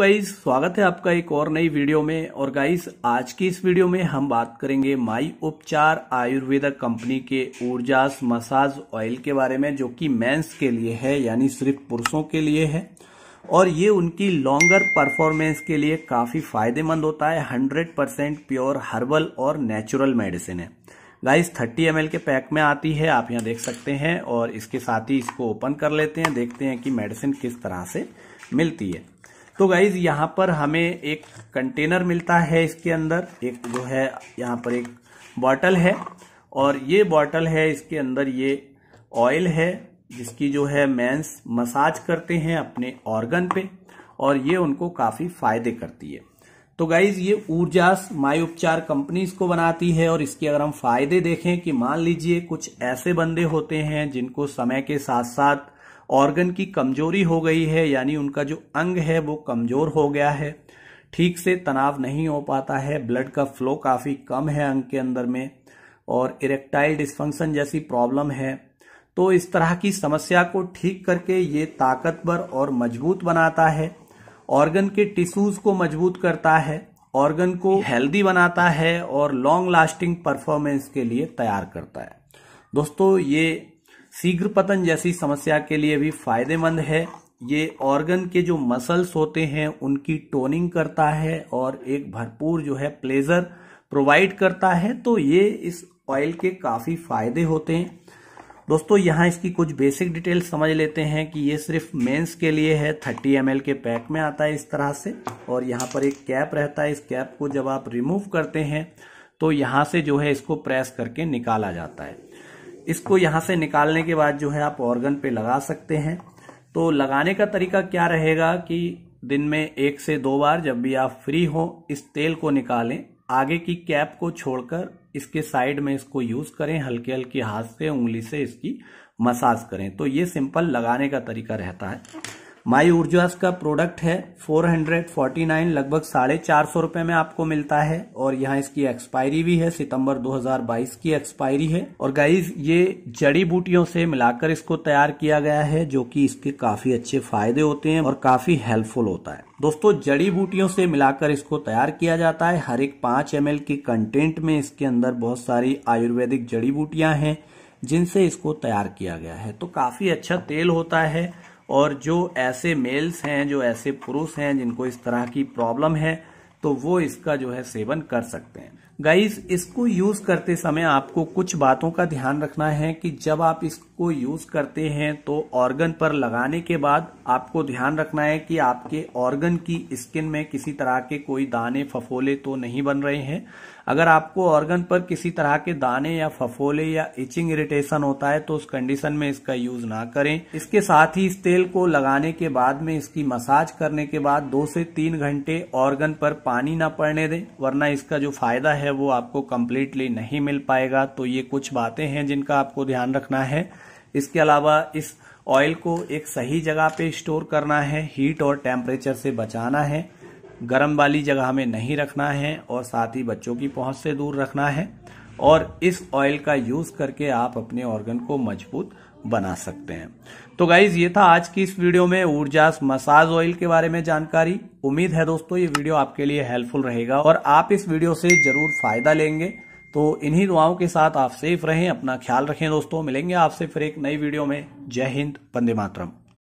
guys स्वागत है आपका एक और नई वीडियो में और गाइस आज की इस वीडियो में हम बात करेंगे माई उपचार आयुर्वेदा कंपनी के ऊर्जा मसाज ऑयल के बारे में जो कि मेंस के लिए है यानी सिर्फ पुरुषों के लिए है और ये उनकी लॉन्गर परफॉर्मेंस के लिए काफ़ी फायदेमंद होता है हंड्रेड परसेंट प्योर हर्बल और नेचुरल मेडिसिन है गाइस 30 एम के पैक में आती है आप यहाँ देख सकते हैं और इसके साथ ही इसको ओपन कर लेते हैं देखते हैं कि मेडिसिन किस तरह से मिलती है तो गाइज यहाँ पर हमें एक कंटेनर मिलता है इसके अंदर एक जो है यहाँ पर एक बॉटल है और ये बॉटल है इसके अंदर ये ऑयल है जिसकी जो है मैंस मसाज करते हैं अपने ऑर्गन पे और ये उनको काफ़ी फायदे करती है तो गाइज ये ऊर्जा माय उपचार कंपनी इसको बनाती है और इसके अगर हम फायदे देखें कि मान लीजिए कुछ ऐसे बंदे होते हैं जिनको समय के साथ साथ ऑर्गन की कमजोरी हो गई है यानी उनका जो अंग है वो कमजोर हो गया है ठीक से तनाव नहीं हो पाता है ब्लड का फ्लो काफ़ी कम है अंग के अंदर में और इरेक्टाइल डिस्फंक्शन जैसी प्रॉब्लम है तो इस तरह की समस्या को ठीक करके ये ताकतवर और मजबूत बनाता है ऑर्गन के टिश्यूज को मजबूत करता है ऑर्गन को हेल्दी बनाता है और लॉन्ग लास्टिंग परफॉर्मेंस के लिए तैयार करता है दोस्तों ये शीघ्र पतन जैसी समस्या के लिए भी फायदेमंद है ये ऑर्गन के जो मसल्स होते हैं उनकी टोनिंग करता है और एक भरपूर जो है प्लेजर प्रोवाइड करता है तो ये इस ऑयल के काफ़ी फायदे होते हैं दोस्तों यहाँ इसकी कुछ बेसिक डिटेल समझ लेते हैं कि ये सिर्फ मेंस के लिए है 30 एम के पैक में आता है इस तरह से और यहाँ पर एक कैप रहता है इस कैप को जब आप रिमूव करते हैं तो यहाँ से जो है इसको प्रेस करके निकाला जाता है इसको यहां से निकालने के बाद जो है आप ऑर्गन पे लगा सकते हैं तो लगाने का तरीका क्या रहेगा कि दिन में एक से दो बार जब भी आप फ्री हो इस तेल को निकालें आगे की कैप को छोड़कर इसके साइड में इसको यूज करें हल्के हल्के हाथ से उंगली से इसकी मसाज करें तो ये सिंपल लगाने का तरीका रहता है माई ऊर्जा का प्रोडक्ट है 449 लगभग साढ़े चार सौ रूपये में आपको मिलता है और यहाँ इसकी एक्सपायरी भी है सितंबर 2022 की एक्सपायरी है और गाइज ये जड़ी बूटियों से मिलाकर इसको तैयार किया गया है जो कि इसके काफी अच्छे फायदे होते हैं और काफी हेल्पफुल होता है दोस्तों जड़ी बूटियों से मिलाकर इसको तैयार किया जाता है हर एक पांच एम के कंटेंट में इसके अंदर बहुत सारी आयुर्वेदिक जड़ी बूटियां हैं जिनसे इसको तैयार किया गया है तो काफी अच्छा तेल होता है और जो ऐसे मेल्स हैं जो ऐसे पुरुष हैं जिनको इस तरह की प्रॉब्लम है तो वो इसका जो है सेवन कर सकते हैं गाइस इसको यूज करते समय आपको कुछ बातों का ध्यान रखना है कि जब आप इसको यूज करते हैं तो ऑर्गन पर लगाने के बाद आपको ध्यान रखना है कि आपके ऑर्गन की स्किन में किसी तरह के कोई दाने फफोले तो नहीं बन रहे हैं अगर आपको ऑर्गन पर किसी तरह के दाने या फफोले या इचिंग इरिटेशन होता है तो उस कंडीशन में इसका यूज ना करें इसके साथ ही इस तेल को लगाने के बाद में इसकी मसाज करने के बाद दो से तीन घंटे ऑर्गन पर पानी ना पड़ने दें वरना इसका जो फायदा है वो आपको कम्प्लीटली नहीं मिल पाएगा तो ये कुछ बातें हैं जिनका आपको ध्यान रखना है इसके अलावा इस ऑयल को एक सही जगह पे स्टोर करना है हीट और टेम्परेचर से बचाना है गर्म वाली जगह में नहीं रखना है और साथ ही बच्चों की पहुंच से दूर रखना है और इस ऑयल का यूज करके आप अपने ऑर्गन को मजबूत बना सकते हैं तो गाइज ये था आज की इस वीडियो में ऊर्जा मसाज ऑयल के बारे में जानकारी उम्मीद है दोस्तों ये वीडियो आपके लिए हेल्पफुल रहेगा और आप इस वीडियो से जरूर फायदा लेंगे तो इन्हीं दुआओं के साथ आप सेफ रहें अपना ख्याल रखें दोस्तों मिलेंगे आपसे फिर एक नई वीडियो में जय हिंद वंदे मातरम